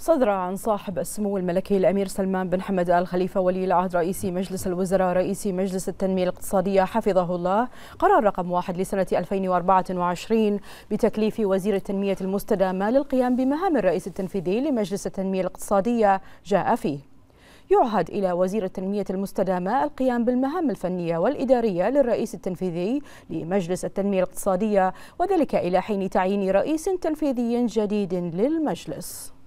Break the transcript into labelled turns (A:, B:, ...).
A: صدر عن صاحب السمو الملكي الأمير سلمان بن حمد آل خليفة ولي العهد رئيس مجلس الوزراء رئيس مجلس التنمية الاقتصادية حفظه الله قرار رقم واحد لسنة 2024 بتكليف وزير التنمية المستدامة للقيام بمهام الرئيس التنفيذي لمجلس التنمية الاقتصادية جاء فيه يعهد إلى وزير التنمية المستدامة القيام بالمهام الفنية والإدارية للرئيس التنفيذي لمجلس التنمية الاقتصادية وذلك إلى حين تعيين رئيس تنفيذي جديد للمجلس